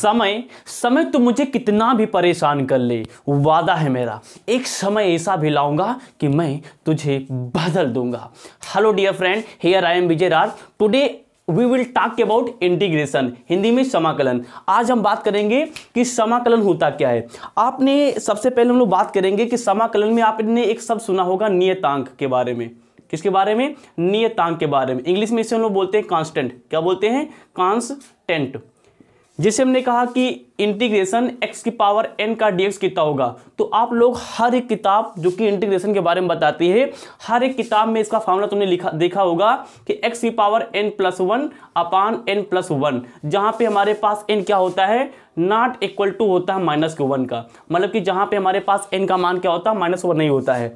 समय समय तो मुझे कितना भी परेशान कर ले वादा है मेरा एक समय ऐसा भी लाऊंगा कि मैं तुझे बदल दूंगा hello dear friend here I am Vijay Raj today we will talk about integration Hindi में समाकलन आज हम बात करेंगे कि समाकलन होता क्या है आपने सबसे पहले हम लोग बात करेंगे कि समाकलन में आपने एक शब्द सुना होगा नियतांक के बारे में किसके बारे में नियतांक के बारे में इंग्लिश में इसे हम लोग बोलते हैं कांस्टेंट क्या बोलते हैं कांस्टेंट जैसे हमने कहा कि इंटीग्रेशन x की पावर n का dx कितना होगा तो आप लोग हर एक किताब जो कि इंटीग्रेशन के बारे में बताती है हर एक किताब में इसका फॉर्मूला तुमने लिखा देखा होगा कि x की power n plus one upon N plus one जहाँ पे हमारे पास n क्या होता है नॉट इक्वल टू होता है माइनस के वन का मतलब कि जहाँ पे हमारे पास n का मान क्या होता है माइनस वन नहीं होता है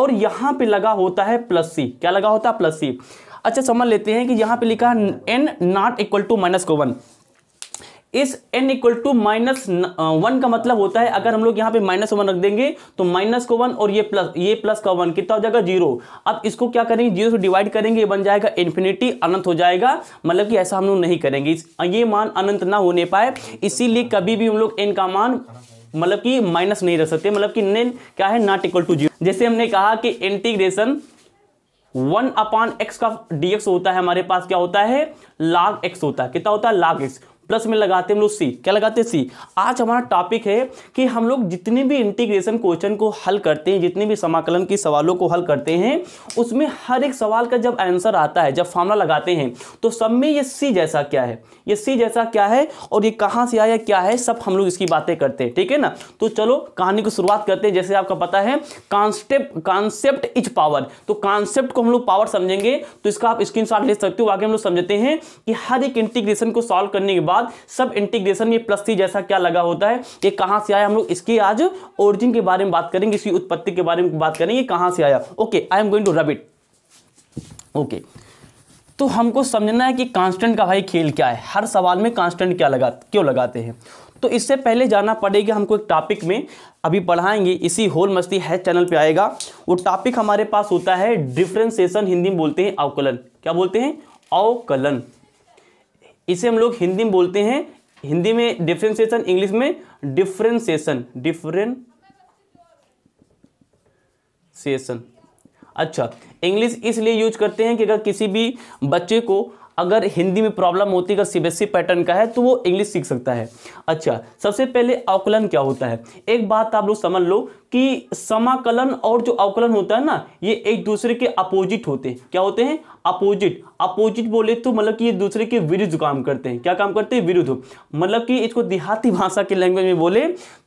और यहाँ पर लगा होता है प्लस सी क्या लगा होता है प्लस सी अच्छा समझ लेते हैं कि यहाँ पे लिखा है N not equal to minus को वन इस n equal to minus one का मतलब होता है अगर हम लोग यहाँ पे माइनस वन रख देंगे तो माइनस को वन और ये प्लस ये प्लस का वन कितना हो जाएगा जीरो अब इसको क्या करेंगे जीरो से डिवाइड करेंगे ये बन जाएगा इन्फिनिटी अनंत हो जाएगा मतलब कि ऐसा हम लोग नहीं करेंगे ये मान अनंत ना होने पाए इसीलिए कभी भी हम लोग एन का मान मतलब कि माइनस नहीं रख सकते मतलब कि नेन क्या है नॉट इक्वल टू जीरो जैसे हमने कहा कि इंटीग्रेशन वन अपॉन एक्स का डीएक्स होता है हमारे पास क्या होता है लाग एक्स होता है कितना होता है लाग एक्स प्लस में लगाते हम लोग सी क्या लगाते हैं सी आज हमारा टॉपिक है कि हम लोग जितने भी इंटीग्रेशन क्वेश्चन को हल करते हैं जितने भी समाकलन के सवालों को हल करते हैं उसमें हर एक सवाल का जब आंसर आता है जब फॉर्मला लगाते हैं तो सब में ये सी जैसा क्या है ये सी जैसा क्या है और ये कहाँ से आया क्या है सब हम लोग इसकी बातें करते हैं ठीक है ना तो चलो कहानी की शुरुआत करते हैं जैसे आपका पता है कॉन्सेप्ट कॉन्सेप्ट इज पावर तो कॉन्सेप्ट को हम लोग पावर समझेंगे तो इसका आप स्क्रीन ले सकते हो आगे हम लोग समझते हैं कि हर एक इंटीग्रेशन को सॉल्व करने के बाद बाद सब इंटीग्रेशन में प्लस सी जैसा क्या लगा होता है ये कहां से आया हम लोग इसकी आज ओरिजिन के बारे में बात करेंगे इसकी उत्पत्ति के बारे में बात करेंगे कहां से आया okay I am going to rabbit okay तो हमको समझना है कि कांस्टेंट का भाई खेल क्या है हर सवाल में कांस्टेंट क्या लगा क्यों लगाते हैं तो इससे पहले जाना पड़ेगा हमको एक टॉपिक में अभी पढ़ाएंगे इसी होल मस्ती है चैनल पे आएगा वो टॉपिक हमारे पास होता है डिफ्रेंसिएशन हिंदी में बोलते हैं अवकलन क्या बोलते हैं अवकलन इसे हम लोग हिंदी में बोलते हैं हिंदी में डिफ्रेंसिएशन इंग्लिश में डिफ्रेंसिएशन डिफ्रेंसिएशन अच्छा इंग्लिश इसलिए यूज करते हैं कि अगर किसी भी बच्चे को अगर हिंदी में प्रॉब्लम होती अगर सीबीएसई पैटर्न e का है तो वो इंग्लिश सीख सकता है अच्छा सबसे पहले आकलन क्या होता है एक बात आप लोग समझ लो कि समाकलन और जो अवकलन होता है ना ये एक दूसरे के अपोजिट होते हैं क्या होते हैं अपोजिट अपोजिट बोले तो मतलब कि ये दूसरे के विरुद्ध काम करते हैं क्या काम करते हैं विरुद्ध मतलब कि इसको देहाती भाषा के लैंग्वेज में बोले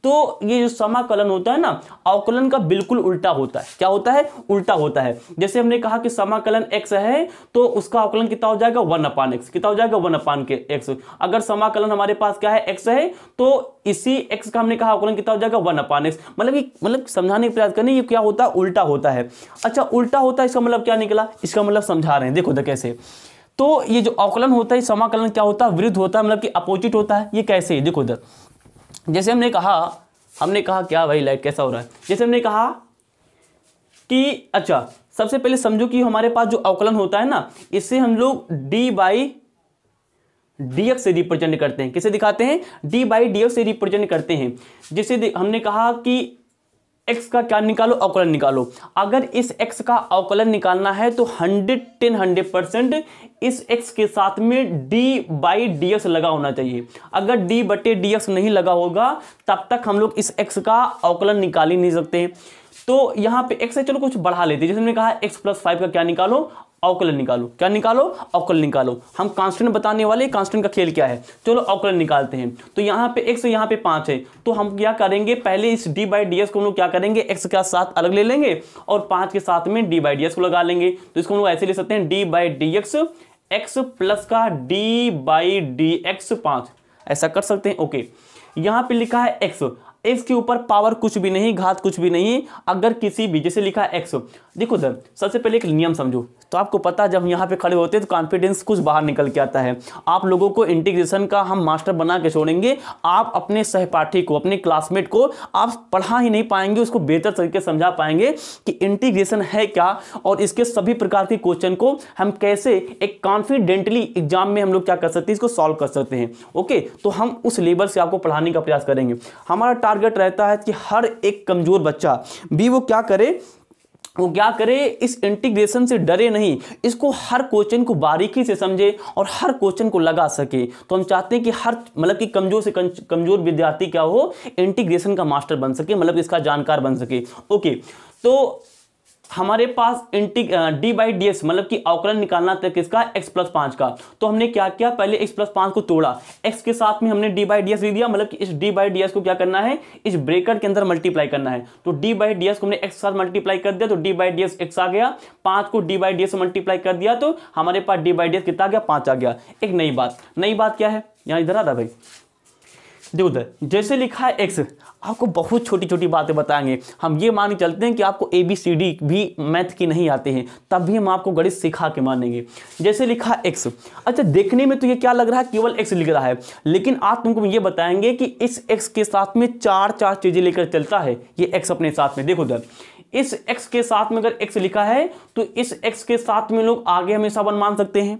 तो ये जो समाकलन होता है ना अवकलन का बिल्कुल उल्टा होता है क्या होता है उल्टा होता है जैसे हमने कहा कि समाकलन एक्स है तो उसका अवकलन कितना हो जाएगा वन अपान एक्स कितना हो जाएगा वन अपान के एक्स अगर समाकलन हमारे पास क्या है एक्स है तो इसी एक्स का हमने कहा अवकलन कितना हो जाएगा वन अपान एक्स मतलब कि मतलब मतलब समझाने का प्रयास करने ये क्या होता है उल्टा होता है अच्छा उल्टा होता है इसका मतलब क्या निकला इसका मतलब समझा रहे हैं देखो तो कैसे तो ये जो अवकलन होता है समाकलन क्या होता है विरुद्ध होता है मतलब कि अपोजिट होता है ये कैसे है देखो इधर जैसे हमने कहा हमने कहा क्या भाई लाइट कैसा हो रहा है जैसे हमने कहा कि अच्छा सबसे पहले समझो कि हमारे पास जो अवकलन होता है ना इससे हम लोग डी बाई डी से रिप्रेजेंट करते हैं किसे दिखाते हैं डी बाई डी से रिप्रेजेंट करते हैं जैसे हमने कहा कि एक्स का क्या निकालो अवकलन निकालो अगर इस एक्स का अवकलन निकालना है तो हंड्रेड टेन हंड्रेड परसेंट इस एक्स के साथ में डी बाई डी एक्स लगा होना चाहिए अगर डी बटे डी एक्स नहीं लगा होगा तब तक हम लोग इस एक्स का अवकलन निकाल ही नहीं सकते तो यहाँ पे एक्स चलो कुछ बढ़ा लेते हैं जैसे हमने कहा एक्स प्लस फाइव का क्या निकालो अवकलन निकालो क्या निकालो अवकलन निकालो हम कांस्टेंट बताने वाले कांस्टेंट का खेल क्या है चलो अवकलन निकालते हैं तो यहाँ पे एक्स यहाँ पे पाँच है तो हम क्या करेंगे पहले इस डी बाई डी को हम लोग क्या करेंगे एक्स का साथ अलग ले लेंगे और पाँच के साथ में डी बाई डी को लगा लेंगे तो इसको हम लोग ऐसे ले सकते हैं D by D X X plus का डी बाई डी एक्स पाँच ऐसा कर सकते हैं ओके यहाँ पे लिखा है एक्स एक्स के ऊपर पावर कुछ भी नहीं घात कुछ भी नहीं अगर किसी भी जैसे लिखा है एक्स देखो सर सबसे पहले एक नियम समझो तो आपको पता जब यहाँ पे खड़े होते हैं तो कॉन्फिडेंस कुछ बाहर निकल के आता है आप लोगों को इंटीग्रेशन का हम मास्टर बना के छोड़ेंगे आप अपने सहपाठी को अपने क्लासमेट को आप पढ़ा ही नहीं पाएंगे उसको बेहतर तरीके समझा पाएंगे कि इंटीग्रेशन है क्या और इसके सभी प्रकार के क्वेश्चन को हम कैसे एक कॉन्फिडेंटली एग्जाम में हम लोग क्या कर सकते हैं इसको सॉल्व कर सकते हैं ओके तो हम उस लेवल से आपको पढ़ाने का प्रयास करेंगे हमारा टारगेट रहता है कि हर एक कमज़ोर बच्चा भी वो क्या करे वो क्या करे इस इंटीग्रेशन से डरे नहीं इसको हर क्वेश्चन को बारीकी से समझे और हर क्वेश्चन को लगा सके तो हम चाहते हैं कि हर मतलब कि कमज़ोर से कमज़ोर विद्यार्थी क्या हो इंटीग्रेशन का मास्टर बन सके मतलब इसका जानकार बन सके ओके तो हमारे पास इंटी डी बाई डी मतलब कि अवकलन निकालना था किसका एक्स प्लस पाँच का तो हमने क्या किया पहले एक्स प्लस पाँच को तोड़ा एक्स के साथ में हमने डी बाई डी एस लिख दिया मतलब कि इस डी बाई डी को क्या करना है इस ब्रेकर के अंदर मल्टीप्लाई करना है तो डी बाई डी को हमने एक्स के साथ मल्टीप्लाई कर दिया तो डी बाई डी एक्स आ गया पाँच को डी बाई डी से मल्टीप्लाई कर दिया तो हमारे पास डी बाई डी एस कितना आ गया पाँच आ गया एक नई बात नई बात क्या है यहाँ इधर आ रहा भाई देखो उधर जैसे लिखा है एक्स आपको बहुत छोटी छोटी बातें बताएंगे हम ये मान के चलते हैं कि आपको ए बी सी डी भी मैथ की नहीं आते हैं तब भी हम आपको गणित सिखा के मानेंगे जैसे लिखा एक्स अच्छा देखने में तो ये क्या लग रहा है केवल एक्स लिख रहा है लेकिन आप तुमको ये बताएंगे कि इस एक्स के साथ में चार चार चीज़ें लेकर चलता है ये एक्स अपने साथ में देखो उधर इस x के साथ में अगर x लिखा है तो इस x के साथ में लोग आगे हमेशा वन मान सकते हैं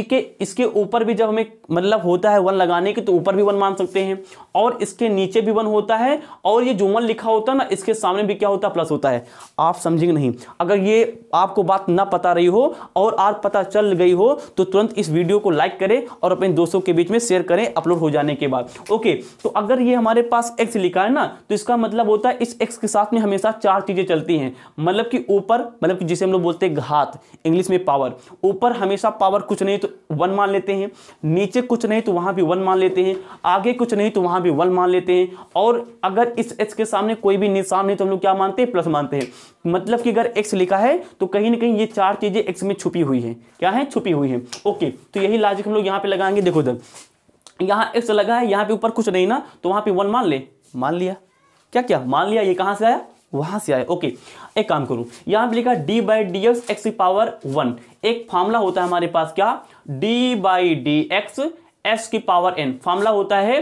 e के इसके ऊपर भी जब हमें मतलब होता है वन लगाने के तो ऊपर भी वन मान सकते हैं और इसके नीचे भी वन होता है और ये जो वन लिखा होता है ना इसके सामने भी क्या होता है प्लस होता है आप समझेंगे नहीं अगर ये आपको बात ना पता रही हो और आज पता चल गई हो तो तुरंत इस वीडियो को लाइक करें और अपने दोस्तों के बीच में शेयर करें अपलोड हो जाने के बाद ओके तो अगर ये हमारे पास एक्स लिखा है ना तो इसका मतलब होता है इस एक्स के साथ में हमेशा चार चीज़ें चलती रहती हैं मतलब कि ऊपर मतलब कि जिसे हम लोग बोलते हैं घात इंग्लिश में पावर ऊपर हमेशा पावर कुछ नहीं तो वन मान लेते हैं नीचे कुछ नहीं तो वहाँ भी वन मान लेते हैं आगे कुछ नहीं तो वहाँ भी वन मान लेते हैं और अगर इस एच के सामने कोई भी निशान नहीं तो हम लोग क्या मानते हैं प्लस मानते हैं मतलब कि अगर एक्स लिखा है तो कहीं ना कहीं ये चार चीज़ें एक्स में छुपी हुई हैं क्या है छुपी हुई हैं ओके तो यही लॉजिक हम लोग यहाँ पर लगाएंगे देखो इधर यहाँ एक्स लगा है यहाँ पे ऊपर कुछ नहीं ना तो वहाँ पे वन मान ले मान लिया क्या क्या मान लिया ये कहाँ से आया वहां से आए ओके एक काम करूं यहां पर लिखा D by D X X की पावर वन एक फॉर्मूला होता है हमारे पास क्या D by D X S की पावर एन फॉर्मूला होता है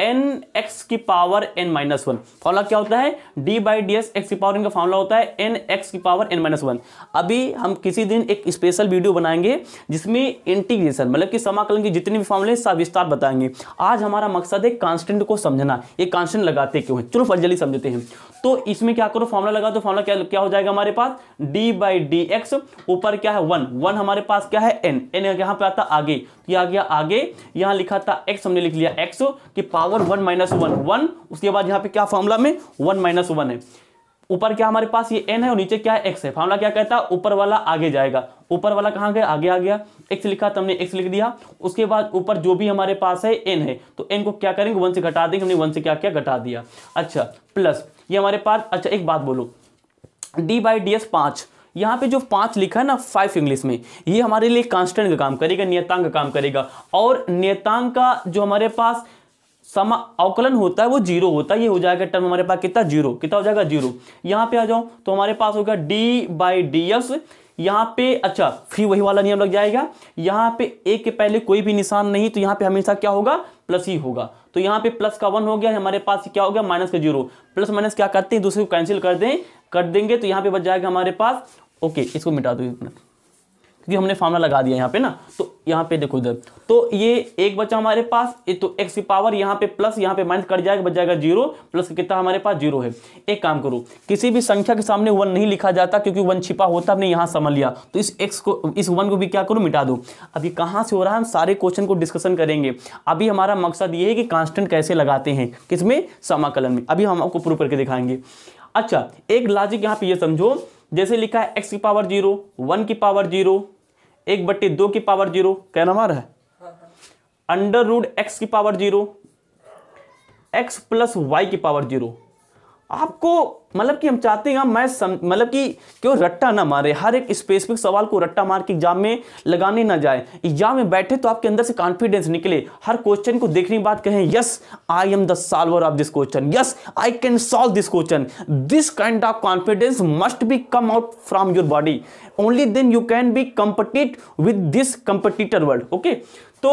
एन एक्स की power N minus one formula क्या होता है D by D S X की पावर इनका फॉर्मला होता है एन एक्स की पावर एन माइनस वन अभी हम किसी दिन एक स्पेशल वीडियो बनाएंगे जिसमें इंटीग्रेशन मतलब कि समाकलन की जितनी भी फॉर्मूले सब विस्तार बताएंगे आज हमारा मकसद है कांस्टेंट को समझना ये कांस्टेंट लगाते क्यों है चलो फर्स्ट समझते हैं तो इसमें क्या करो फॉर्मला लगा दो तो फॉर्मला क्या क्या हो जाएगा हमारे पास डी बाई डी एक्स ऊपर क्या है वन वन हमारे पास क्या है एन एन यहाँ पे आता आगे तो आ गया आगे यहाँ लिखा था एक्स हमने लिख लिया एक्स की power power one minus one one उसके बाद यहाँ पे क्या फॉर्मूला में वन माइनस वन है ऊपर क्या हमारे पास ये एन है और नीचे क्या है एक्स है फॉर्मूला क्या कहता है ऊपर वाला आगे जाएगा ऊपर वाला कहाँ गया आगे आ गया एक्स लिखा तो हमने एक्स लिख दिया उसके बाद ऊपर जो भी हमारे पास है एन है तो एन को क्या करेंगे वन से घटा देंगे हमने वन से क्या क्या घटा दिया अच्छा प्लस ये हमारे पास अच्छा एक बात बोलो डी बाई डी एस पाँच यहाँ पे जो पांच लिखा है ना फाइव इंग्लिश में ये हमारे लिए कांस्टेंट का काम करेगा नियतांक का काम करेगा और नियतांक का जो हमारे पास सम अवकलन होता है वो जीरो होता है ये हो जाएगा टर्म हमारे पास कितना जीरो कितना हो जाएगा जीरो यहाँ पे आ जाओ तो हमारे पास होगा डी बाई डी एस यहाँ पे अच्छा फिर वही वाला नियम लग जाएगा यहाँ पे एक के पहले कोई भी निशान नहीं तो यहाँ पे हमेशा क्या होगा प्लस ही होगा तो यहाँ पे प्लस का वन हो गया हमारे पास क्या हो गया माइनस का जीरो प्लस माइनस क्या करते हैं दूसरे को कैंसिल कर दें कर देंगे तो यहाँ पे बच जाएगा हमारे पास ओके इसको मिटा दो क्योंकि हमने फार्मूला लगा दिया यहाँ पे ना तो यहाँ पे देखो इधर तो ये एक बचा हमारे पास ये तो एक्स की पावर यहाँ पे प्लस यहाँ पे माइनस कट जाएगा बच जाएगा जीरो प्लस कितना हमारे पास जीरो है एक काम करो किसी भी संख्या के सामने वन नहीं लिखा जाता क्योंकि वन छिपा होता हमने यहाँ समझ लिया तो इस एक्स को इस वन को भी क्या करो मिटा दो अभी कहाँ से हो रहा है हम सारे क्वेश्चन को डिस्कशन करेंगे अभी हमारा मकसद ये है कि कांस्टेंट कैसे लगाते हैं किसमें समाकलन में अभी हम आपको प्रूव करके दिखाएंगे अच्छा एक लॉजिक यहाँ पे ये समझो जैसे लिखा है एक्स की पावर जीरो वन की पावर जीरो एक बट्टी दो की पावर जीरो क्या नंबर है हाँ, हाँ। अंडर रूड एक्स की power zero X plus Y की पावर जीरो आपको मतलब कि हम चाहते हैं हाँ, मैं मतलब कि क्यों रट्टा ना मारे हर एक स्पेसिफिक सवाल को रट्टा मार के एग्जाम में लगाने ना जाए एग्जाम में बैठे तो आपके अंदर से कॉन्फिडेंस निकले हर क्वेश्चन को देखने के बाद कहें yes I am the solver of this question yes I can solve this question this kind of confidence must be come out from your body only then you can be compete with this competitor world okay तो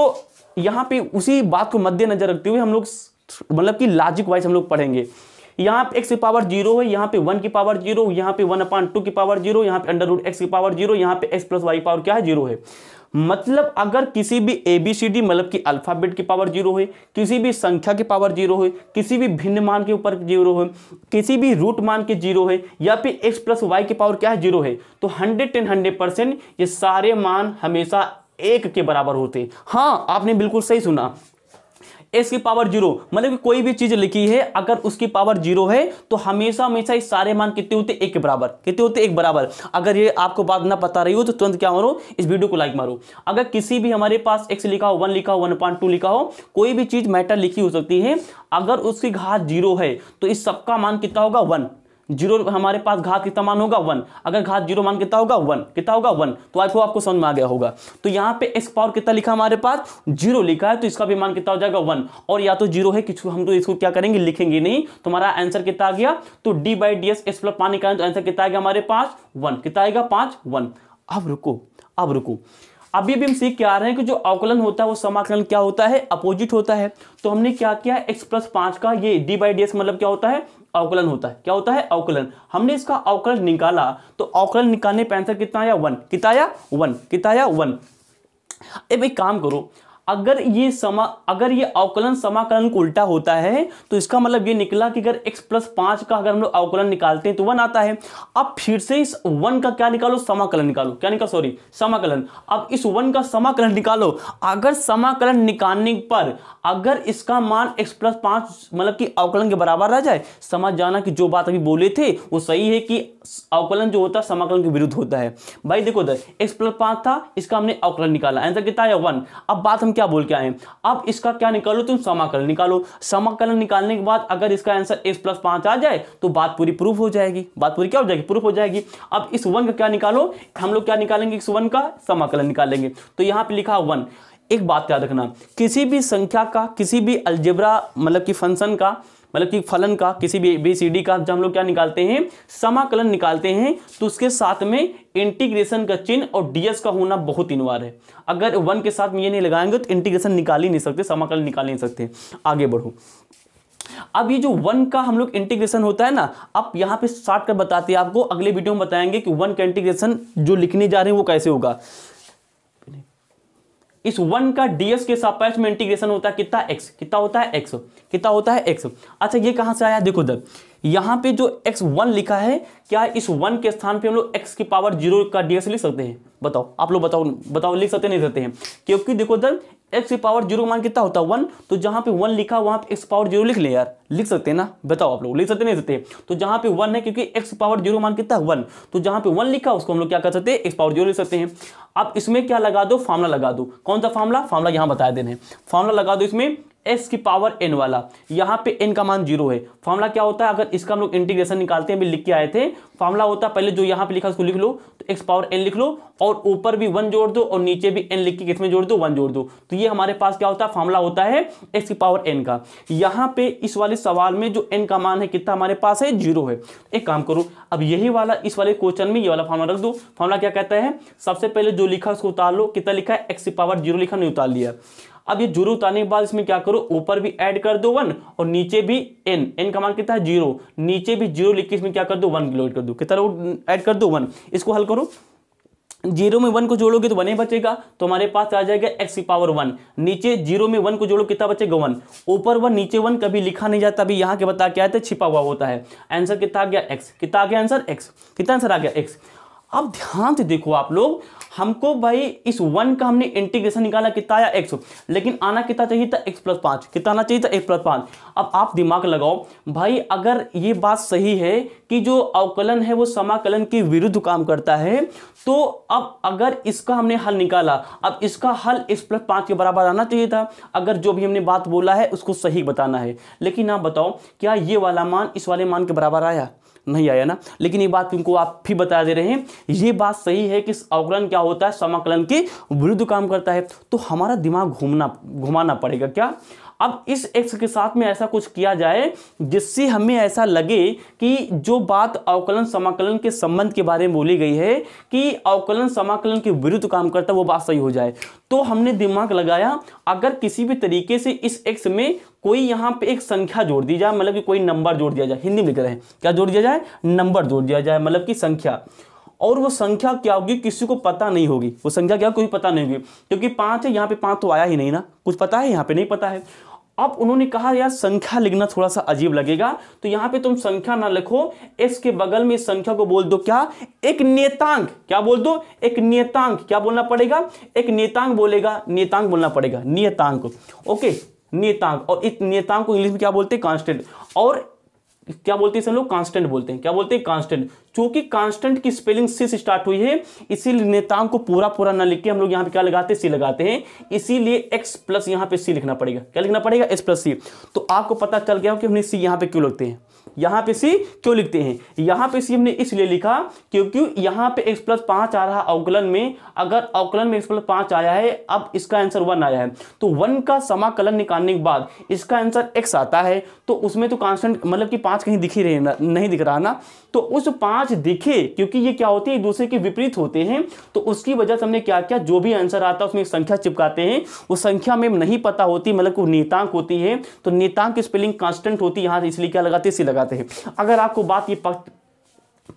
यहाँ पे उसी बात को मद्देनजर रखते हुए हम लोग मतलब कि लॉजिक वाइज हम लोग पढ़ेंगे यहाँ पे एक्स की पावर जीरो है यहाँ पे वन की पावर जीरो यहाँ पे वन अपान टू की पावर जीरो यहाँ पे अंडर रूट एक्स की पावर जीरो यहाँ पे एक्स प्लस वाई पावर क्या है जीरो है मतलब अगर किसी भी ए बी सी डी मतलब कि अल्फ़ाबेट की पावर जीरो है किसी भी संख्या की पावर जीरो है किसी भी भिन्न मान के ऊपर जीरो है किसी भी रूट मान के जीरो है या फिर एक्स प्लस वाई की पावर क्या है जीरो है तो हंड्रेड टेन हंड्रेड परसेंट ये सारे मान हमेशा एक के बराबर होते हाँ आपने बिल्कुल सही सुना एस की पावर जीरो मतलब कोई भी चीज लिखी है अगर उसकी पावर जीरो है तो हमेशा हमेशा ये सारे मान कितने होते एक के बराबर कितने होते एक बराबर अगर ये आपको बात ना पता रही हो तो तुरंत क्या मारो इस वीडियो को लाइक मारो अगर किसी भी हमारे पास एक्स लिखा हो वन लिखा हो वन लिखा हो कोई भी चीज मैटर लिखी हो सकती है अगर उसकी घात जीरो है तो इस सबका मान कितना होगा वन जीरो हमारे पास घात कितना मान होगा वन अगर घात जीरो मान कितना होगा वन कितना होगा वन तो आई आपको समझ में आ गया होगा तो यहाँ पे एक्स पावर कितना लिखा हमारे पास जीरो लिखा है तो इसका भी मान कितना हो जाएगा वन और या तो जीरो है किसको हम तो इसको क्या करेंगे लिखेंगे नहीं तो हमारा आंसर कितना आ गया तो D by D S X plus पाँच पानी तो आंसर कितना आएगा हमारे पास वन कितना आएगा पाँच वन अब रुको अब रुको अभी अभी हम सीख के आ रहे हैं कि जो अवकलन होता है वो समाकलन क्या होता है अपोजिट होता है तो हमने क्या किया एक्स प्लस पाँच का ये डी बाई डी एस मतलब क्या होता है अवकलन होता है क्या होता है अवकलन हमने इसका अवकलन निकाला तो अवकलन निकालने पर आंसर कितना आया वन कितना आया वन कितना आया वन अब एक काम करो अगर ये समा अगर ये अवकलन समाकलन को उल्टा होता है तो इसका मतलब ये निकला कि अगर x प्लस पाँच का अगर हम लोग अवकलन निकालते हैं तो वन आता है अब फिर से इस वन का क्या निकालो समाकलन निकालो क्या निकालो सॉरी समाकलन अब इस वन का समाकलन निकालो अगर समाकलन निकालने पर अगर इसका मान x प्लस पाँच मतलब कि अवकलन के बराबर रह जाए समझ जाना कि जो बात अभी बोले थे वो सही है कि अवकलन जो होता है समाकलन के विरुद्ध होता है भाई देखो दस एक्स प्लस पांच था इसका हमने अवकलन निकाला आंसर कितना है वन अब बात हम हम क्या बोल के आए अब इसका क्या निकालो तुम समाकलन निकालो समाकलन निकालने के बाद अगर इसका आंसर एस प्लस पांच आ जाए तो बात पूरी प्रूफ हो जाएगी बात पूरी क्या हो जाएगी प्रूफ हो जाएगी अब इस वन का क्या निकालो हम लोग क्या निकालेंगे इस वन का समाकलन निकालेंगे तो यहाँ पर लिखा वन एक बात याद रखना किसी भी संख्या का किसी भी अलजेब्रा मतलब कि फंक्शन का मतलब कि फलन का किसी भी बी सी डी का जब हम लोग क्या निकालते हैं समाकलन निकालते हैं तो उसके साथ में इंटीग्रेशन का चिन्ह और डीएस का होना बहुत अनिवार्य है अगर वन के साथ में ये नहीं लगाएंगे तो इंटीग्रेशन निकाल ही नहीं सकते समाकलन निकाल नहीं सकते आगे बढ़ो अब ये जो वन का हम लोग इंटीग्रेशन होता है ना अब यहाँ पे शॉर्ट कर बताते हैं आपको अगले वीडियो में बताएंगे कि वन का इंटीग्रेशन जो लिखने जा रहे हैं वो कैसे होगा इस वन का डीएस के सापेक्ष में इंटीग्रेशन होता है कितना एक्स कितना होता है एक्स कितना होता है एक्स अच्छा ये कहाँ से आया देखो दर यहाँ पे जो एक्स वन लिखा है क्या इस वन के स्थान पे हम लोग एक्स की पावर जीरो का डीएस लिख सकते हैं बताओ आप लोग बताओ बताओ लिख सकते नहीं सकते हैं क्योंकि देखो दर एक्स की पावर जीरो मान कितना होता है वन तो जहाँ पे वन लिखा वहाँ पे एक्स पावर जीरो लिख ले यार लिख सकते हैं ना बताओ आप लोग लिख सकते नहीं सकते तो जहाँ पे वन है क्योंकि एक्स पावर जीरो मान कितना है वन तो जहाँ पे वन लिखा उसको हम लोग क्या कर सकते हैं एक्स पावर जीरो लिख सकते हैं अब इसमें क्या लगा दो फार्मला लगा दो कौन सा फार्मला फार्मला यहाँ बताया देने है फार्मला लगा दो इसमें एस की पावर एन वाला यहाँ पे एन का मान जीरो है फॉर्मला क्या होता है अगर इसका हम लोग इंटीग्रेशन निकालते हैं अभी लिख के आए थे फॉर्मला होता है पहले जो यहाँ पे लिखा उसको लिख लो तो एक्स पावर एन लिख लो और ऊपर भी वन जोड़ दो और नीचे भी एन लिख के किसमें जोड़ दो वन जोड़ दो तो ये हमारे पास क्या होता है फॉर्मला होता है एक्स की पावर एन का यहाँ पे इस वाले सवाल में जो एन का मान है कितना हमारे पास है जीरो है एक काम करो अब यही वाला इस वाले क्वेश्चन में ये वाला फॉर्मला रख दो फॉर्मला क्या कहता है सबसे पहले जो लिखा उसको उतार लो कितना लिखा है एक्स की पावर जीरो लिखा नहीं उतार लिया अब ये जीरो उतारने के बाद इसमें क्या करो ऊपर भी ऐड कर दो वन और नीचे भी एन एन का मान कितना है जीरो नीचे भी जीरो लिख के इसमें क्या कर दो वन लोड कर दो कितना ऐड कर दो वन इसको हल करो जीरो में वन को जोड़ोगे तो वन ही बचेगा तो हमारे पास आ जाएगा एक्स की पावर वन नीचे जीरो में वन को जोड़ो कितना बचेगा वन ऊपर वन नीचे वन कभी लिखा नहीं जाता अभी यहाँ के बता क्या है छिपा हुआ होता है आंसर कितना आ गया एक्स कितना आ गया आंसर एक्स कितना आंसर आ गया एक्स अब ध्यान से देखो आप लोग हमको भाई इस वन का हमने इंटीग्रेशन निकाला कितना आया एक्स लेकिन आना कितना चाहिए था एक्स प्लस पाँच कितना आना चाहिए था एक्स प्लस पाँच अब आप दिमाग लगाओ भाई अगर ये बात सही है कि जो अवकलन है वो समाकलन के विरुद्ध काम करता है तो अब अगर इसका हमने हल निकाला अब इसका हल एक्स प्लस पाँच के बराबर आना चाहिए था अगर जो भी हमने बात बोला है उसको सही बताना है लेकिन आप बताओ क्या ये वाला मान इस वाले मान के बराबर आया नहीं आया ना लेकिन ये बात तुमको आप फिर बता दे रहे हैं ये बात सही है कि अवकलन क्या होता है समाकलन के विरुद्ध काम करता है तो हमारा दिमाग घूमना घुमाना पड़ेगा क्या अब इस एक्स के साथ में ऐसा कुछ किया जाए जिससे हमें ऐसा लगे कि जो बात अवकलन समाकलन के संबंध के बारे में बोली गई है कि अवकलन समाकलन के विरुद्ध काम करता वो बात सही हो जाए तो हमने दिमाग लगाया अगर किसी भी तरीके से इस एक्स में कोई यहाँ पे एक संख्या जोड़ दी जाए मतलब कि कोई नंबर जोड़ दिया जाए हिंदी में लिख रहे हैं क्या जोड़ दिया जाए नंबर जोड़ दिया जाए मतलब कि संख्या और वो संख्या क्या होगी किसी को पता नहीं होगी वो संख्या क्या कोई पता नहीं होगी क्योंकि पाँच है यहाँ पे पाँच तो आया ही नहीं ना कुछ पता है यहाँ पे नहीं पता है अब उन्होंने कहा यार संख्या लिखना थोड़ा सा अजीब लगेगा तो यहां पे तुम संख्या ना लिखो एस के बगल में संख्या को बोल दो क्या एक नेतांक क्या बोल दो एक नेतांक क्या बोलना पड़ेगा एक नेतांक बोलेगा नेतांक बोलना पड़ेगा नेतांक ओके नेतांक और इस नेतांक को इंग्लिश में क्या बोलते हैं कांस्टेंट और क्या बोलते हैं इसे लोग कांस्टेंट बोलते हैं क्या बोलते हैं कांस्टेंट चूंकि कांस्टेंट की स्पेलिंग सी से स्टार्ट हुई है इसीलिए नेताम को पूरा पूरा ना लिख के हम लोग यहां पे क्या लगाते हैं सी लगाते हैं इसीलिए एक्स प्लस यहां पे सी लिखना पड़ेगा क्या लिखना पड़ेगा एक्स प्लस सी तो आपको पता चल गया कि हमने सी यहां पे क्यों लिखते हैं यहाँ पे सी क्यों लिखते हैं यहाँ पे सी हमने इसलिए लिखा क्योंकि यहाँ पे x प्लस पाँच आ रहा अवकलन में अगर अवकलन में x प्लस पाँच आया है अब इसका आंसर वन आया है तो वन का समाकलन निकालने के बाद इसका आंसर x आता है तो उसमें तो कांस्टेंट मतलब कि पाँच कहीं दिखी रहे नहीं दिख रहा ना तो उस पाँच दिखे क्योंकि ये क्या होते हैं एक दूसरे के विपरीत होते हैं तो उसकी वजह से हमने क्या किया जो भी आंसर आता है उसमें संख्या चिपकाते हैं उस संख्या में नहीं पता होती मतलब नेतांक होती है तो नेतांक की स्पेलिंग कांस्टेंट होती है यहाँ इसलिए क्या लगाते हैं लगाते हैं अगर आपको बात ये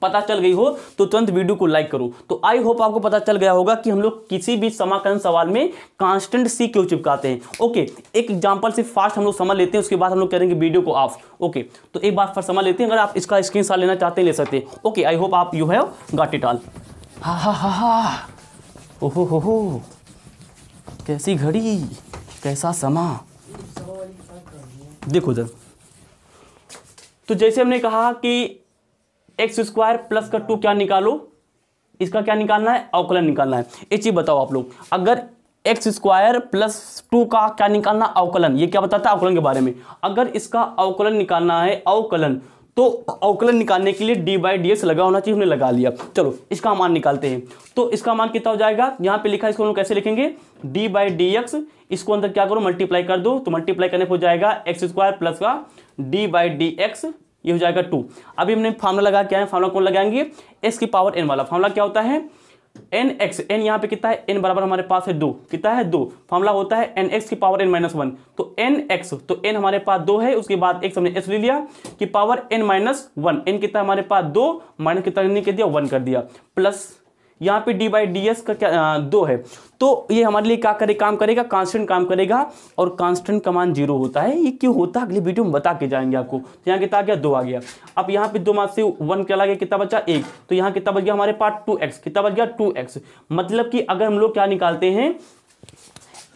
पता चल गई हो तो तुरंत वीडियो को लाइक करो तो आई होप आपको पता चल गया होगा कि हम लोग किसी भी समाकलन सवाल में कांस्टेंट सी क्यों चिपकाते हैं ओके एक एग्जांपल से फास्ट हम लोग समझ लेते हैं उसके बाद हम लोग करेंगे वीडियो को ऑफ ओके तो एक बार फिर समझ लेते हैं अगर आप इसका स्क्रीन लेना चाहते हैं ले सकते हैं ओके आई होप आप you have got it all हा हा हा हा ओहो हो हो कैसी घड़ी कैसा समा देखो जरा तो जैसे हमने कहा कि एक्स स्क्वायर प्लस का टू क्या निकालो इसका क्या निकालना है अवकलन निकालना है ये चीज़ बताओ आप लोग अगर एक्स स्क्वायर प्लस टू का क्या निकालना अवकलन ये क्या बताता है अवकलन के बारे में अगर इसका अवकलन निकालना है अवकलन तो अवकलन निकालने के लिए डी बाई डी एस लगा होना चाहिए हमने लगा लिया चलो इसका मान निकालते हैं तो इसका मान कितना हो जाएगा यहाँ पे लिखा है इसको हम कैसे लिखेंगे डी बाई डी एक्स इसको अंदर क्या करो मल्टीप्लाई कर दो तो मल्टीप्लाई करने पर हो जाएगा एक्स स्क्वायर प्लस का डी बाई डी एक्स ये हो जाएगा टू अभी हमने फार्मूला लगा क्या है फार्मूला कौन लगाएंगे एक्स की पावर एन वाला फार्मूला क्या होता है एन एक्स एन यहाँ पे कितना है एन बराबर हमारे पास है दो कितना है दो फॉर्मला होता है एन एक्स की पावर एन माइनस वन तो एन एक्स तो एन हमारे पास दो है उसके बाद एक्स हमने एक्स ले लिया कि power N minus one N कितना हमारे पास दो माइनस कितना दिया वन कर दिया प्लस यहाँ पे डी बाई डी का क्या आ, दो है तो ये हमारे लिए क्या करे काम करेगा कांस्टेंट काम करेगा और कांस्टेंट कमान जीरो होता है ये क्यों होता है अगले वीडियो में बता के जाएंगे आपको तो यहाँ कितना आ गया दो आ गया अब यहाँ पे दो मार्च से वन चला गया कितना बचा एक तो यहाँ कितना बच गया हमारे पास टू एक्स कितना बच गया टू एक्स मतलब कि अगर हम लोग क्या निकालते हैं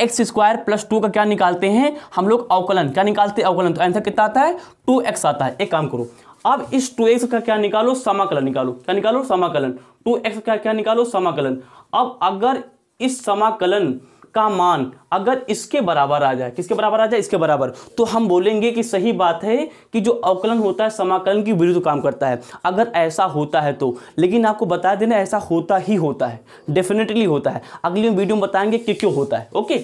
एक्स स्क्वायर प्लस टू का क्या निकालते हैं हम लोग अवकलन क्या निकालते हैं अवकलन तो आंसर कितना आता है टू एक्स आता है एक काम करो अब इस टू एक्स का क्या निकालो समाकलन निकालो क्या निकालो समाकलन टू एक्स का क्या निकालो समाकलन अब अगर इस समाकलन का मान अगर इसके बराबर आ जाए किसके बराबर आ जाए इसके बराबर तो हम बोलेंगे कि सही बात है कि जो अवकलन होता है समाकलन की विरुद्ध काम करता है अगर ऐसा होता है तो लेकिन आपको बता देना ऐसा होता ही होता है डेफिनेटली होता है अगली वीडियो में बताएंगे कि क्यों होता है ओके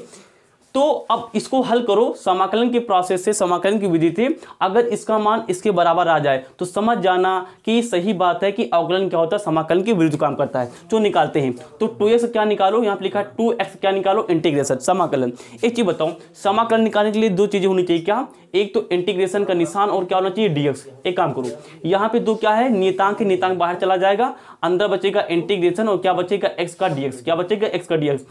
तो अब इसको हल करो समाकलन के प्रोसेस से समाकलन की विधि से अगर इसका मान इसके बराबर आ जाए तो समझ जाना कि सही बात है कि अवकलन क्या होता है समाकलन के विरुद्ध काम करता है जो तो निकालते हैं तो टू एक्स क्या निकालो यहाँ पर लिखा टू एक्स क्या निकालो इंटीग्रेशन समाकलन एक चीज़ बताओ समाकलन निकालने के लिए दो चीज़ें होनी चाहिए क्या एक तो इंटीग्रेशन का निशान और क्या होना चाहिए डीएक्स एक काम करो यहाँ पे दो क्या है नियतांक नियतांक बाहर चला जाएगा अंदर बचेगा इंटीग्रेशन और क्या बचेगा एक्स का डीएक्स क्या बचेगा एक्स का डीएक्स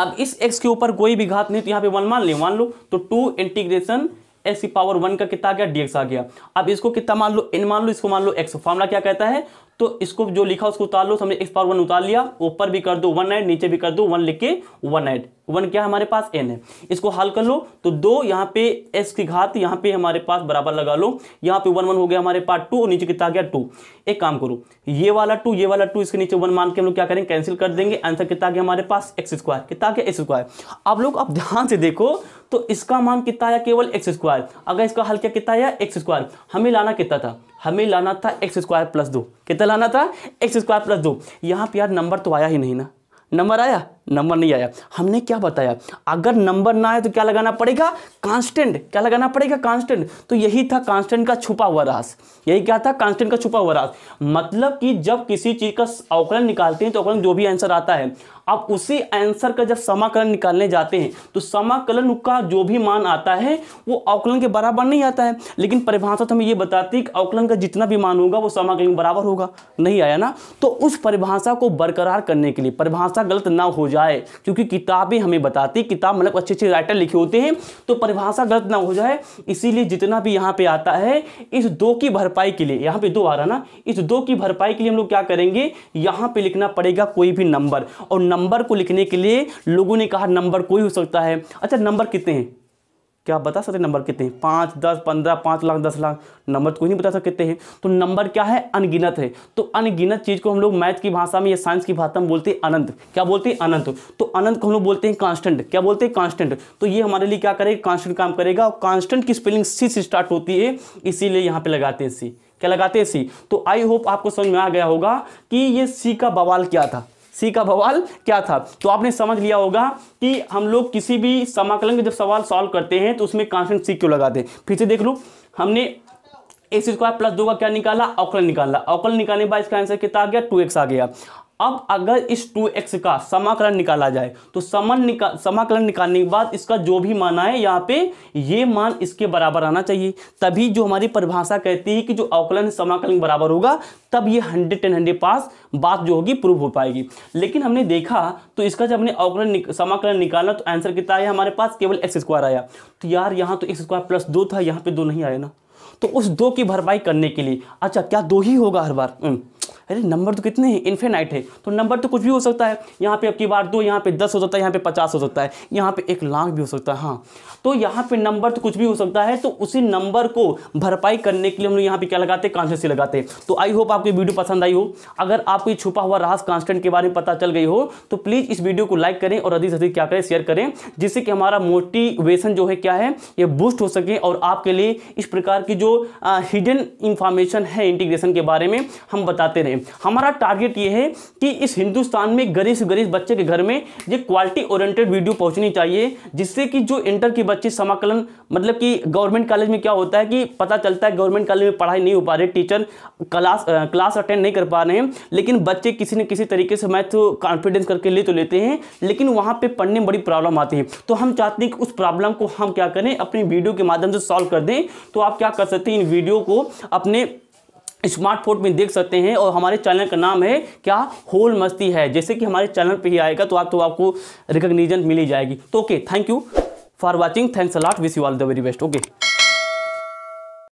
अब इस एक्स के ऊपर कोई भी घात नहीं तो यहाँ पे वन मान लो मान लो तो टू इंटीग्रेशन एक्स की पावर वन का कितना आ गया डीएक्स आ गया अब इसको कितना मान लो एन मान लो इसको मान लो एक्स फॉर्मला क्या कहता है तो इसको जो लिखा उसको उतार लो समझे एक्स पावर वन उतार लिया ऊपर भी कर दो वन एड नीचे भी कर दो वन लिख के वन एड वन क्या हमारे पास एन है इसको हल कर लो तो दो यहाँ पे एस की घात यहाँ पे हमारे पास बराबर लगा लो यहाँ पे वन वन हो गया हमारे पास टू और नीचे कितना गया टू एक काम करो ये वाला टू ये वाला टू इसके नीचे वन मान के हम लोग क्या करेंगे कैंसिल कर देंगे आंसर कितना गया हमारे पास एक्स स्क्वायर कितना गया एक्स स्क्वायर आप लोग अब ध्यान से देखो तो इसका मान कितना आया केवल एक्स स्क्वायर अगर इसका हल क्या कितना आया एक्स स्क्वायर हमें लाना कितना था हमें लाना था एक्स स्क्वायर प्लस दो कितना लाना था एक्स स्क्वायर प्लस दो यहाँ पे यार नंबर तो आया ही नहीं ना नंबर आया नंबर नहीं आया हमने क्या बताया अगर नंबर ना आए तो क्या लगाना पड़ेगा कांस्टेंट क्या लगाना पड़ेगा कांस्टेंट तो यही था कांस्टेंट का छुपा हुआ रास यही क्या था कांस्टेंट का छुपा हुआ रास मतलब कि जब किसी चीज़ का अवकलन निकालते हैं तो अवकलन जो भी आंसर आता है अब उसी आंसर का जब समाकलन निकालने जाते हैं तो समाकलन का जो भी मान आता है वो अवकलन के बराबर नहीं आता है लेकिन परिभाषा तो हमें ये बताती है कि अवकलन का जितना भी मान होगा वो समाकलन के बराबर होगा नहीं आया ना तो उस परिभाषा को बरकरार करने के लिए परिभाषा गलत ना हो जाए क्योंकि किताबें हमें बताती किताब मतलब अच्छे अच्छे राइटर लिखे होते हैं तो परिभाषा गलत ना हो जाए इसीलिए जितना भी यहाँ पे आता है इस दो की भरपाई के लिए यहाँ पे दो आ रहा ना इस दो की भरपाई के लिए हम लोग क्या करेंगे यहाँ पे लिखना पड़ेगा कोई भी नंबर और नंबर नंबर को लिखने के लिए लोगों ने कहा नंबर कोई हो सकता है अच्छा नंबर कितने हैं क्या आप बता सकते हैं नंबर कितने हैं पाँच दस पंद्रह पाँच लाख दस लाख नंबर तो कोई नहीं बता सकते कितने हैं तो नंबर क्या है अनगिनत है तो अनगिनत चीज़ को हम लोग मैथ की भाषा में या साइंस की भाषा में बोलते हैं अनंत क्या बोलते हैं अनंत तो अनंत को हम लोग बोलते हैं कांस्टेंट क्या बोलते हैं कांस्टेंट तो ये हमारे लिए क्या करेगा कांस्टेंट काम करेगा और कांस्टेंट की स्पेलिंग सी से स्टार्ट होती है इसीलिए यहाँ पर लगाते हैं सी क्या लगाते हैं सी तो आई होप आपको समझ में आ गया होगा कि ये सी का बवाल क्या था सी का बवाल क्या था तो आपने समझ लिया होगा कि हम लोग किसी भी समाकलन के जब सवाल सॉल्व करते हैं तो उसमें कांस्टेंट सी क्यों लगाते हैं फिर से देख लो हमने एक्स स्क्वायर प्लस दो का क्या निकाला अवकल निकाला अवकल निकालने बाद इसका आंसर कितना आ गया टू एक्स आ गया अब अगर इस टू एक्स का समाकलन निकाला जाए तो समन निकाल समाकलन निकालने के बाद इसका जो भी मान आए यहाँ पे ये मान इसके बराबर आना चाहिए तभी जो हमारी परिभाषा कहती है कि जो अवकलन समाकलन बराबर होगा तब ये हंड्रेड टेन हंड्रेड पास बात जो होगी प्रूव हो पाएगी लेकिन हमने देखा तो इसका जब हमने अवकलन निक, समाकलन निकाला तो आंसर कितना आया हमारे पास केवल एक्स स्क्वायर आया तो यार यहाँ तो एक्स स्क्वायर प्लस दो था यहाँ पर दो नहीं आया ना तो उस दो की भरपाई करने के लिए अच्छा क्या दो ही होगा हर बार हम्म। अरे नंबर तो कितने हैं इन्फेनाइट है तो नंबर तो कुछ भी हो सकता है यहाँ पे आपकी बार दो यहाँ पे दस हो सकता है यहाँ पे पचास हो सकता है यहाँ पे एक लाख भी हो सकता है हाँ तो यहाँ पे नंबर तो कुछ भी हो सकता है तो उसी नंबर को भरपाई करने के लिए हम लोग यहाँ पे क्या लगाते हैं कांस्टेंसी लगाते हैं तो आई होप आपको वीडियो पसंद आई हो अगर आपको ये छुपा हुआ राहस कॉन्स्टेंट के बारे में पता चल गई हो तो प्लीज़ इस वीडियो को लाइक करें और अधिक से अधिक क्या करें शेयर करें जिससे कि हमारा मोटिवेशन जो है क्या है ये बूस्ट हो सके और आपके लिए इस प्रकार की जो हिडन इंफॉर्मेशन है इंटीग्रेशन के बारे में हम बताते करते रहें हमारा टारगेट ये है कि इस हिंदुस्तान में गरीब से गरीब बच्चे के घर में ये क्वालिटी ओरिएंटेड वीडियो पहुंचनी चाहिए जिससे कि जो इंटर के बच्चे समाकलन मतलब कि गवर्नमेंट कॉलेज में क्या होता है कि पता चलता है गवर्नमेंट कॉलेज में पढ़ाई नहीं हो पा रहे टीचर क्लास क्लास अटेंड नहीं कर पा रहे हैं लेकिन बच्चे किसी न किसी तरीके से मैथ कॉन्फिडेंस करके ले तो लेते हैं लेकिन वहाँ पर पढ़ने में बड़ी प्रॉब्लम आती है तो हम चाहते हैं कि उस प्रॉब्लम को हम क्या करें अपनी वीडियो के माध्यम से सॉल्व कर दें तो आप क्या कर सकते हैं इन वीडियो को अपने स्मार्टफोन में देख सकते हैं और हमारे चैनल का नाम है क्या होल मस्ती है जैसे कि हमारे चैनल पे ही आएगा तो आप तो आपको रिकग्निजन मिली जाएगी तो okay thank you for watching thanks a lot wish you all the very best okay